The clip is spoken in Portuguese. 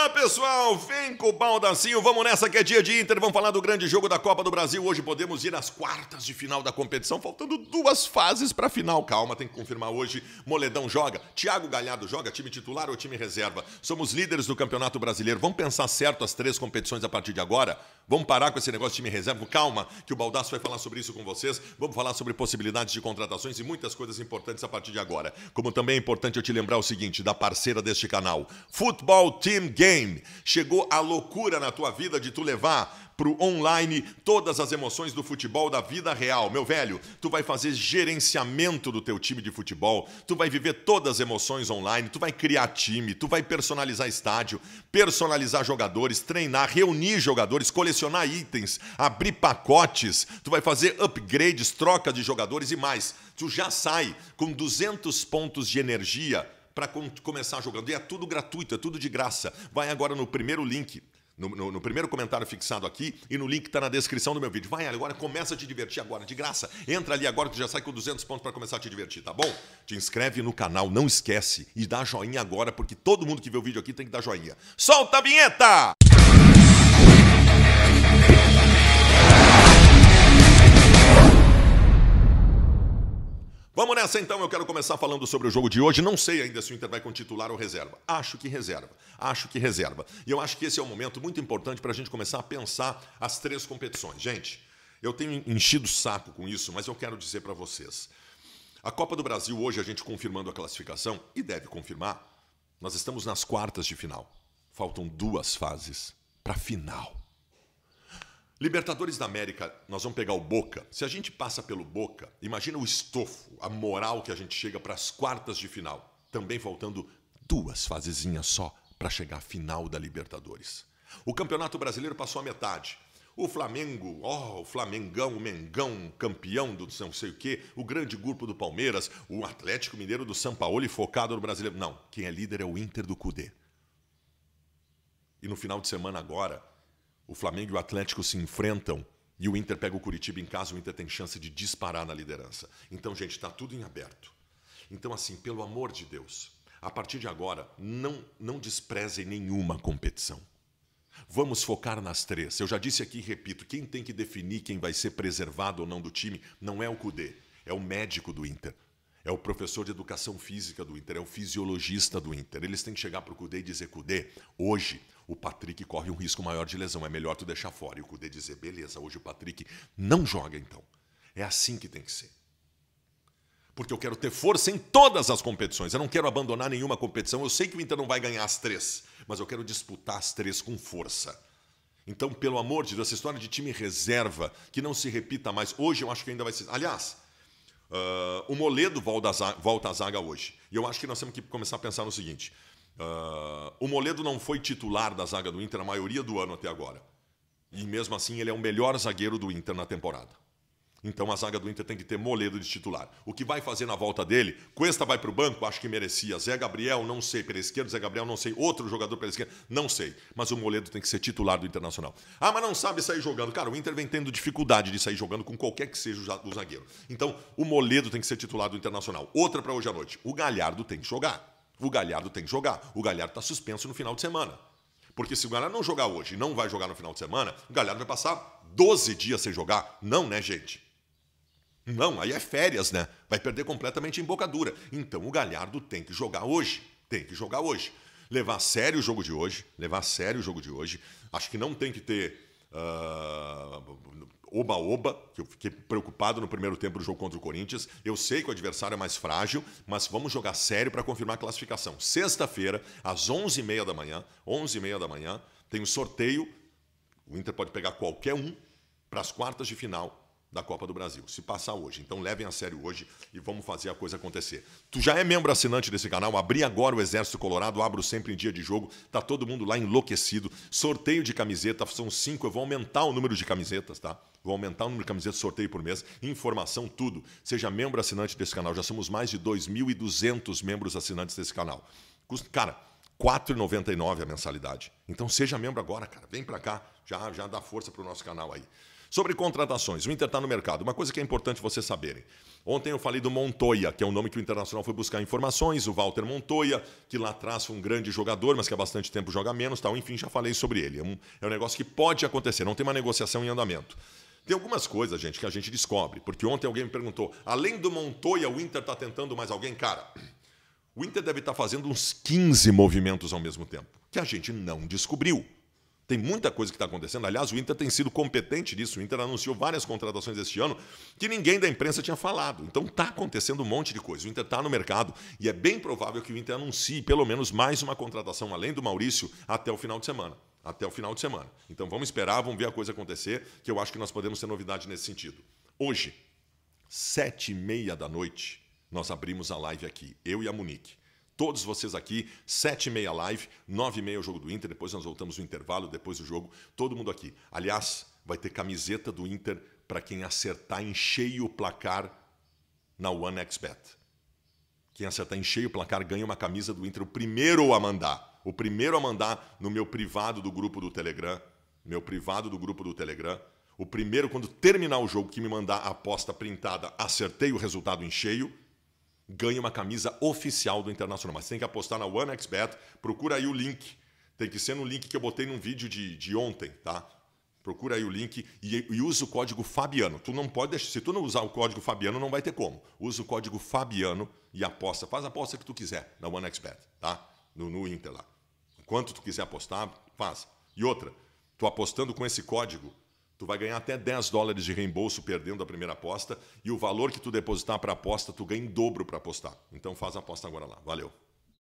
Fala pessoal, vem com o baldacinho, vamos nessa que é dia de Inter, vamos falar do grande jogo da Copa do Brasil. Hoje podemos ir às quartas de final da competição, faltando duas fases para final. Calma, tem que confirmar hoje. Moledão joga, Thiago Galhardo joga, time titular ou time reserva. Somos líderes do Campeonato Brasileiro, vamos pensar certo as três competições a partir de agora? Vamos parar com esse negócio de time reserva? Calma, que o Baldaço vai falar sobre isso com vocês. Vamos falar sobre possibilidades de contratações e muitas coisas importantes a partir de agora. Como também é importante eu te lembrar o seguinte, da parceira deste canal, Futebol Team Game game. Chegou a loucura na tua vida de tu levar pro online todas as emoções do futebol da vida real. Meu velho, tu vai fazer gerenciamento do teu time de futebol, tu vai viver todas as emoções online, tu vai criar time, tu vai personalizar estádio, personalizar jogadores, treinar, reunir jogadores, colecionar itens, abrir pacotes, tu vai fazer upgrades, troca de jogadores e mais. Tu já sai com 200 pontos de energia para começar jogando. E é tudo gratuito, é tudo de graça. Vai agora no primeiro link. No, no, no, primeiro comentário fixado aqui e no link que está na descrição do meu vídeo. Vai agora, começa a te divertir agora, de graça. Entra ali agora que já sai com 200 pontos para começar a te divertir, tá bom? Te inscreve no canal, não esquece e dá joinha agora, porque todo mundo que vê o vídeo aqui tem que dar joinha. Solta a vinheta! Vamos nessa então, eu quero começar falando sobre o jogo de hoje. Não sei ainda se o Inter vai com titular ou reserva. Acho que reserva. Acho que reserva. E eu acho que esse é um momento muito importante para a gente começar a pensar as três competições. Gente, eu tenho enchido o saco com isso, mas eu quero dizer para vocês. A Copa do Brasil, hoje, a gente confirmando a classificação, e deve confirmar, nós estamos nas quartas de final. Faltam duas fases para a final. Libertadores da América, nós vamos pegar o Boca. Se a gente passa pelo Boca, imagina o estofo, a moral que a gente chega para as quartas de final. Também faltando duas fasezinhas só para chegar à final da Libertadores. O Campeonato Brasileiro passou a metade. O Flamengo, oh, o Flamengão, o Mengão, campeão do não sei o quê, o grande grupo do Palmeiras, o Atlético Mineiro do São Paulo e focado no brasileiro. Não, quem é líder é o Inter do Cudê. E no final de semana agora, o Flamengo e o Atlético se enfrentam e o Inter pega o Curitiba em casa, o Inter tem chance de disparar na liderança. Então, gente, está tudo em aberto. Então, assim, pelo amor de Deus, a partir de agora, não, não desprezem nenhuma competição. Vamos focar nas três. Eu já disse aqui e repito: quem tem que definir quem vai ser preservado ou não do time não é o Cude, é o médico do Inter é o professor de educação física do Inter, é o fisiologista do Inter. Eles têm que chegar para o Cudê e dizer: Cudê, hoje o Patrick corre um risco maior de lesão, é melhor tu deixar fora. E o Cudê dizer: beleza, hoje o Patrick não joga então. É assim que tem que ser. Porque eu quero ter força em todas as competições. Eu não quero abandonar nenhuma competição. Eu sei que o Inter não vai ganhar as três, mas eu quero disputar as três com força. Então, pelo amor de Deus, essa história de time reserva, que não se repita mais. Hoje eu acho que ainda vai ser. Aliás, Uh, o Moledo volta à, zaga, volta à zaga hoje. E eu acho que nós temos que começar a pensar no seguinte: uh, o Moledo não foi titular da zaga do Inter a maioria do ano até agora. E mesmo assim, ele é o melhor zagueiro do Inter na temporada. Então a zaga do Inter tem que ter Moledo de titular. O que vai fazer na volta dele? Cuesta vai para o banco, acho que merecia. Zé Gabriel, não sei, pela esquerda, Zé Gabriel, não sei. Outro jogador pela esquerda, não sei. Mas o Moledo tem que ser titular do Internacional. Ah, mas não sabe sair jogando. Cara, o Inter vem tendo dificuldade de sair jogando com qualquer que seja o zagueiro. Então o Moledo tem que ser titular do Internacional. Outra para hoje à noite. O Galhardo tem que jogar. O Galhardo tem que jogar. O Galhardo está suspenso no final de semana. Porque se o Galhardo não jogar hoje e não vai jogar no final de semana, o Galhardo vai passar 12 dias sem jogar. Não, né, gente? Não, aí é férias, né? Vai perder completamente a embocadura. Então o Galhardo tem que jogar hoje. Tem que jogar hoje. Levar a sério o jogo de hoje. Levar a sério o jogo de hoje. Acho que não tem que ter. Ah, oba-oba, uh, que eu fiquei preocupado no primeiro tempo do jogo contra o Corinthians. Eu sei que o adversário é mais frágil, mas vamos jogar sério para confirmar a classificação. Sexta-feira, às 11h30 da manhã, 11h30 da manhã, tem um sorteio. O Inter pode pegar qualquer um para as quartas de final da Copa do Brasil, se passar hoje. Então levem a sério hoje e vamos fazer a coisa acontecer. Tu já é membro assinante desse canal? Abri agora o Exército Colorado, abro sempre em dia de jogo, tá todo mundo lá enlouquecido. Sorteio de camiseta, são cinco, eu vou aumentar o número de camisetas, tá? Vou aumentar o número de camisetas, sorteio por mês, informação, tudo. Seja membro assinante desse canal, já somos mais de 2.200 membros assinantes desse canal. Cara, 4,99 a mensalidade. Então seja membro agora, cara. Vem para cá, já, já dá força para o nosso canal aí. Sobre contratações, o Inter está no mercado. Uma coisa que é importante vocês saberem. Ontem eu falei do Montoya, que é um nome que o Internacional foi buscar informações, o Walter Montoya, que lá atrás foi um grande jogador, mas que há bastante tempo joga menos, tal. enfim, já falei sobre ele. É um, é um negócio que pode acontecer, não tem uma negociação em andamento. Tem algumas coisas, gente, que a gente descobre, porque ontem alguém me perguntou, além do Montoya, o Inter está tentando mais alguém? Cara, o Inter deve estar fazendo uns 15 movimentos ao mesmo tempo, que a gente não descobriu. Tem muita coisa que está acontecendo. Aliás, o Inter tem sido competente nisso. O Inter anunciou várias contratações este ano que ninguém da imprensa tinha falado. Então está acontecendo um monte de coisa. O Inter está no mercado e é bem provável que o Inter anuncie pelo menos mais uma contratação além do Maurício até o final de semana. Até o final de semana. Então vamos esperar, vamos ver a coisa acontecer, que eu acho que nós podemos ter novidade nesse sentido. Hoje, sete e meia da noite, nós abrimos a live aqui, eu e a Monique. Todos vocês aqui, 7h30 live, 9h30 o jogo do Inter, depois nós voltamos no intervalo, depois do jogo, todo mundo aqui. Aliás, vai ter camiseta do Inter para quem acertar em cheio o placar na OneXBet. Quem acertar em cheio o placar ganha uma camisa do Inter, o primeiro a mandar. O primeiro a mandar no meu privado do grupo do Telegram. Meu privado do grupo do Telegram. O primeiro, quando terminar o jogo, que me mandar a aposta printada, acertei o resultado em cheio, ganha uma camisa oficial do Internacional. Mas tem que apostar na OneXBet, procura aí o link. Tem que ser no link que eu botei num vídeo de, de ontem, tá? Procura aí o link e, e usa o código Fabiano. Tu não pode deixar, se tu não usar o código Fabiano, não vai ter como. Usa o código Fabiano e aposta. Faz a aposta que tu quiser na OneXBet, tá? No, no Inter lá. Quanto tu quiser apostar, faz. E outra, tu apostando com esse código, Tu vai ganhar até 10 dólares de reembolso perdendo a primeira aposta e o valor que tu depositar para aposta, tu ganha em dobro para apostar. Então faz a aposta agora lá. Valeu.